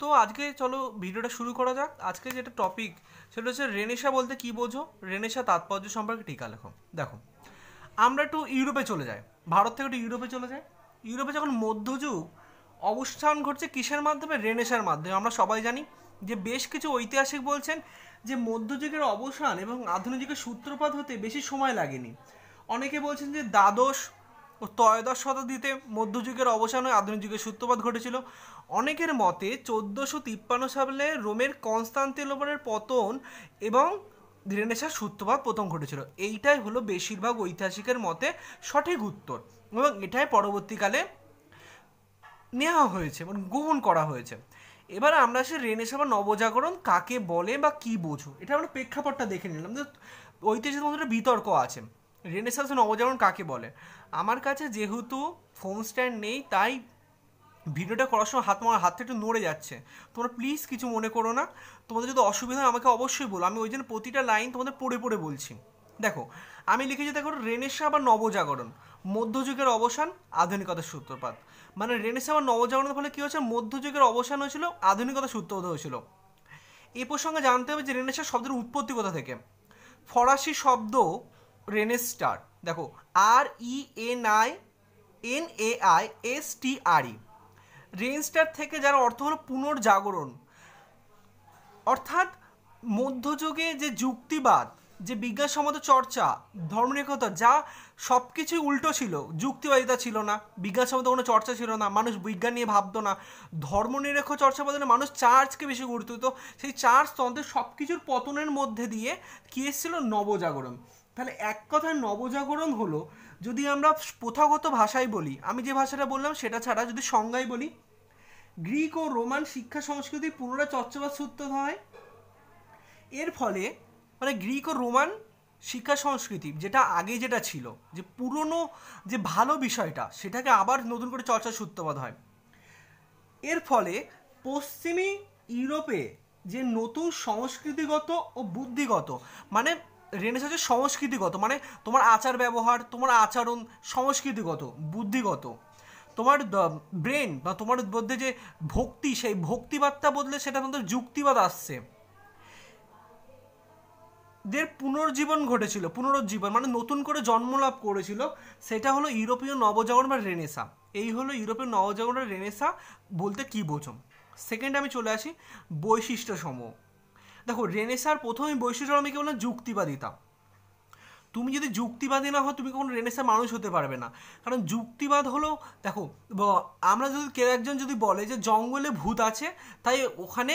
তো আজকে চলো ভিডিওটা শুরু করা যাক আজকে যেটা টপিক সেটা হচ্ছে রেনেশা বলতে কি বোঝো রেনেশা তাৎপর্য সম্পর্কে টিকা লেখো দেখো আমরা একটু ইউরোপে চলে যাই ভারত থেকে একটু ইউরোপে চলে যাই ইউরোপে যখন মধ্যযুগ অবস্থান ঘটছে কিসের মাধ্যমে রেনেশার মাধ্যমে আমরা সবাই জানি যে বেশ কিছু ঐতিহাসিক বলছেন যে মধ্যযুগের অবসান এবং আধুনিক যুগের সূত্রপাত হতে বেশি সময় লাগেনি অনেকে বলছেন যে দ্বাদশ ও ত্রয়োদশ শতাব্দীতে মধ্যযুগের অবসান হয়ে আধুনিক যুগের সূত্রপাত ঘটেছিল অনেকের মতে চোদ্দোশো তিপ্পান্ন সালে রোমের কনস্তান্তিনোপলের পতন এবং ধীরেনেশার সূত্রপাত প্রথম ঘটেছিল এইটাই হলো বেশিরভাগ ঐতিহাসিকের মতে সঠিক উত্তর এবং এটাই পরবর্তীকালে নেওয়া হয়েছে মানে গ্রহণ করা হয়েছে এবার আমরা সে রেনেসা বা নবজাগরণ কাকে বলে বা কি বোঝো এটা আমরা প্রেক্ষাপটটা দেখে নিলাম যে ঐতিহাসিক মধ্যে বিতর্ক আছে রেনেসাস নবজাগরণ কাকে বলে আমার কাছে যেহেতু ফোন স্ট্যান্ড নেই তাই ভিডিওটা করার সময় হাত মার হাতটা একটু নড়ে যাচ্ছে তোমরা প্লিজ কিছু মনে করো না তোমাদের যদি অসুবিধা হয় আমাকে অবশ্যই বলো আমি ওই জন্য প্রতিটা লাইন তোমাদের পড়ে পড়ে বলছি দেখো আমি লিখেছি দেখো রেনেসা আবার নবজাগরণ মধ্যযুগের অবসান আধুনিকতার সূত্রপাত মানে রেনেসা বা নবজাগরণের ফলে কী হয়েছে মধ্যযুগের অবসান হয়েছিল আধুনিকতার সূত্রপাত হয়েছিল এ প্রসঙ্গে জানতে হবে যে রেনেসা শব্দের উৎপত্তি কোথা থেকে ফরাসি শব্দ রেনেস্টার দেখো R E N I N A I S T R E রেনস্টার থেকে যার অর্থ হলো পুনর্জাগরণ অর্থাৎ মধ্যযুগে যে যুক্তিবাদ যে বিজ্ঞানসম্মত চর্চা ধর্মনিরপেক্ষতা যা সব কিছুই উল্টো ছিল যুক্তিবাদিতা ছিল না বিজ্ঞানসম্মত কোনো চর্চা ছিল না মানুষ বিজ্ঞান নিয়ে ভাবতো না ধর্মনিরপেক্ষ চর্চা বদলে মানুষ চার্চকে বেশি গুরুত্ব দিত সেই চার্চ তন্ত্রের সব কিছুর পতনের মধ্যে দিয়ে কী এসেছিল নবজাগরণ তাহলে এক কথায় নবজাগরণ হলো যদি আমরা প্রথাগত ভাষায় বলি আমি যে ভাষাটা বললাম সেটা ছাড়া যদি সংজ্ঞাই বলি গ্রিক ও রোমান শিক্ষা সংস্কৃতি পুনরায় চর্চাবাদ সূত্র হয় এর ফলে মানে গ্রিক ও রোমান শিক্ষা সংস্কৃতি যেটা আগে যেটা ছিল যে পুরনো যে ভালো বিষয়টা সেটাকে আবার নতুন করে চর্চা সূত্রপাত হয় এর ফলে পশ্চিমী ইউরোপে যে নতুন সংস্কৃতিগত ও বুদ্ধিগত মানে রেনেস হচ্ছে সংস্কৃতিগত মানে তোমার আচার ব্যবহার তোমার আচরণ সংস্কৃতিগত বুদ্ধিগত তোমার ব্রেন বা তোমার মধ্যে যে ভক্তি সেই ভক্তিবাদটা বদলে সেটা তোমাদের যুক্তিবাদ আসছে দের পুনর্জীবন ঘটেছিল পুনরুজ্জীবন মানে নতুন করে জন্ম লাভ করেছিল সেটা হলো ইউরোপীয় নবজাগরণ বা রেনেসা এই হলো ইউরোপীয় নবজাগরণের রেনেসা বলতে কী বোঝো সেকেন্ড আমি চলে আসি বৈশিষ্ট্য সমূহ দেখো রেনেসার প্রথমে বৈশিষ্ট্যরমীকে কেবল যুক্তিবাদিতা তুমি যদি যুক্তিবাদী না হও তুমি কখনো রেনেসার মানুষ হতে পারবে না কারণ যুক্তিবাদ হলো দেখো আমরা যদি কেউ একজন যদি বলে যে জঙ্গলে ভূত আছে তাই ওখানে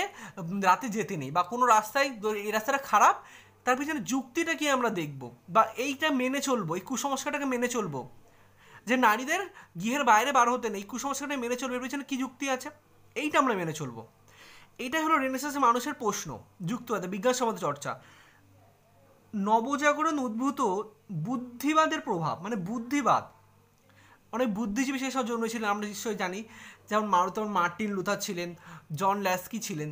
রাতে যেতে নেই বা কোনো রাস্তায় এই রাস্তাটা খারাপ তার পিছনে যুক্তিটা কি আমরা দেখব বা এইটা মেনে চলবো এই কুসংস্কারটাকে মেনে চলবো যে নারীদের গৃহের বাইরে বার হতে নেই কুসংস্কারটা মেনে চলবো এর পিছনে কী যুক্তি আছে এইটা আমরা মেনে চলবো এটাই হলো রেনেসাসে মানুষের প্রশ্ন যুক্তিবাদ বিজ্ঞান সমাজ চর্চা নবজাগরণ উদ্ভূত বুদ্ধিবাদের প্রভাব মানে বুদ্ধিবাদ অনেক বুদ্ধিজীবী সেই সব জন্মেছিলেন আমরা নিশ্চয়ই জানি যেমন মারুতম মার্টিন লুথার ছিলেন জন ল্যাস্কি ছিলেন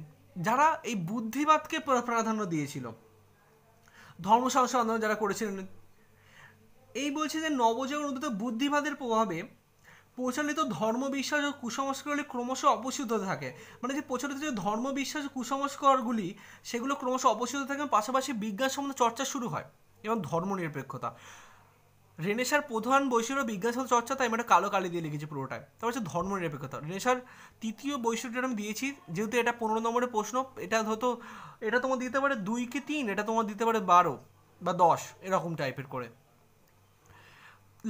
যারা এই বুদ্ধিবাদকে প্রাধান্য দিয়েছিল ধর্ম সংস্কার আন্দোলন যারা করেছিলেন এই বলছে যে নবজাগরণ উদ্ভূত বুদ্ধিবাদের প্রভাবে প্রচলিত ধর্মবিশ্বাস ও কুসংস্কারগুলি ক্রমশ অপসিত থাকে মানে যে প্রচলিত যে ধর্মবিশ্বাস কুসংস্কারগুলি সেগুলো ক্রমশ অপসিত থাকে পাশাপাশি বিজ্ঞান সম্বন্ধে চর্চা শুরু হয় এবং ধর্মনিরপেক্ষতা রেনেসার প্রধান বৈশিষ্ট্য বিজ্ঞান চর্চা তাই আমি একটা কালো কালি দিয়ে লিখেছি পুরোটায় তারপর হচ্ছে ধর্মনিরপেক্ষতা রেনেসার তৃতীয় বৈশিষ্ট্যটা আমি দিয়েছি যেহেতু এটা পনেরো নম্বরের প্রশ্ন এটা হয়তো এটা তোমার দিতে পারে দুই কি তিন এটা তোমার দিতে পারে বারো বা দশ এরকম টাইপের করে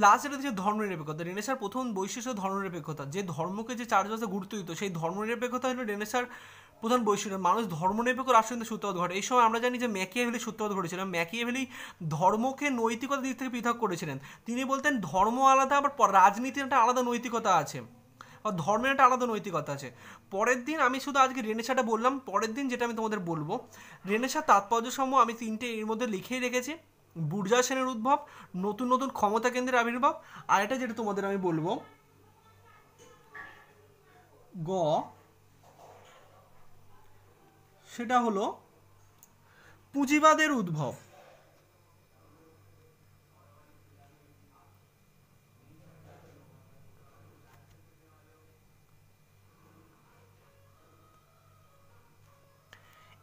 লাস্ট যেটা হচ্ছে ধর্মনিরপেক্ষতা রেনেসার প্রথম বৈশিষ্ট্য ধর্মনিরপেক্ষতা যে ধর্মকে যে চার্জবাসে গুরুত্ব দিত সেই ধর্মনিরপেক্ষতা হলো রেনেসার প্রধান বৈশিষ্ট্য মানুষ ধর্মনিরপেক্ষ রাষ্ট্রীয় সূত্রপাত ঘটে এই সময় আমরা জানি যে ম্যাকিয়াভেলি সূত্রপাত ঘটেছিল ম্যাকিয়াভেলি ধর্মকে নৈতিকতা দিক থেকে পৃথক করেছিলেন তিনি বলতেন ধর্ম আলাদা আবার রাজনীতির একটা আলাদা নৈতিকতা আছে বা ধর্মের একটা আলাদা নৈতিকতা আছে পরের দিন আমি শুধু আজকে রেনেসাটা বললাম পরের দিন যেটা আমি তোমাদের বলবো রেনেসার তাৎপর্য আমি তিনটে এর মধ্যে লিখেই রেখেছি বুর্জা সেনের উদ্ভব নতুন নতুন ক্ষমতা কেন্দ্রের আবির্ভাব আর এটা যেটা তোমাদের আমি বলবো গ সেটা হলো পুঁজিবাদের উদ্ভব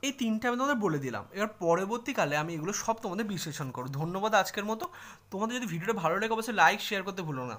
এই তিনটে আমি তোমাদের বলে দিলাম এবার পরবর্তীকালে আমি এগুলো সব তোমাদের বিশ্লেষণ করো ধন্যবাদ আজকের মতো তোমাদের যদি ভিডিওটা ভালো লাগে অবশ্যই লাইক শেয়ার করতে ভুলো না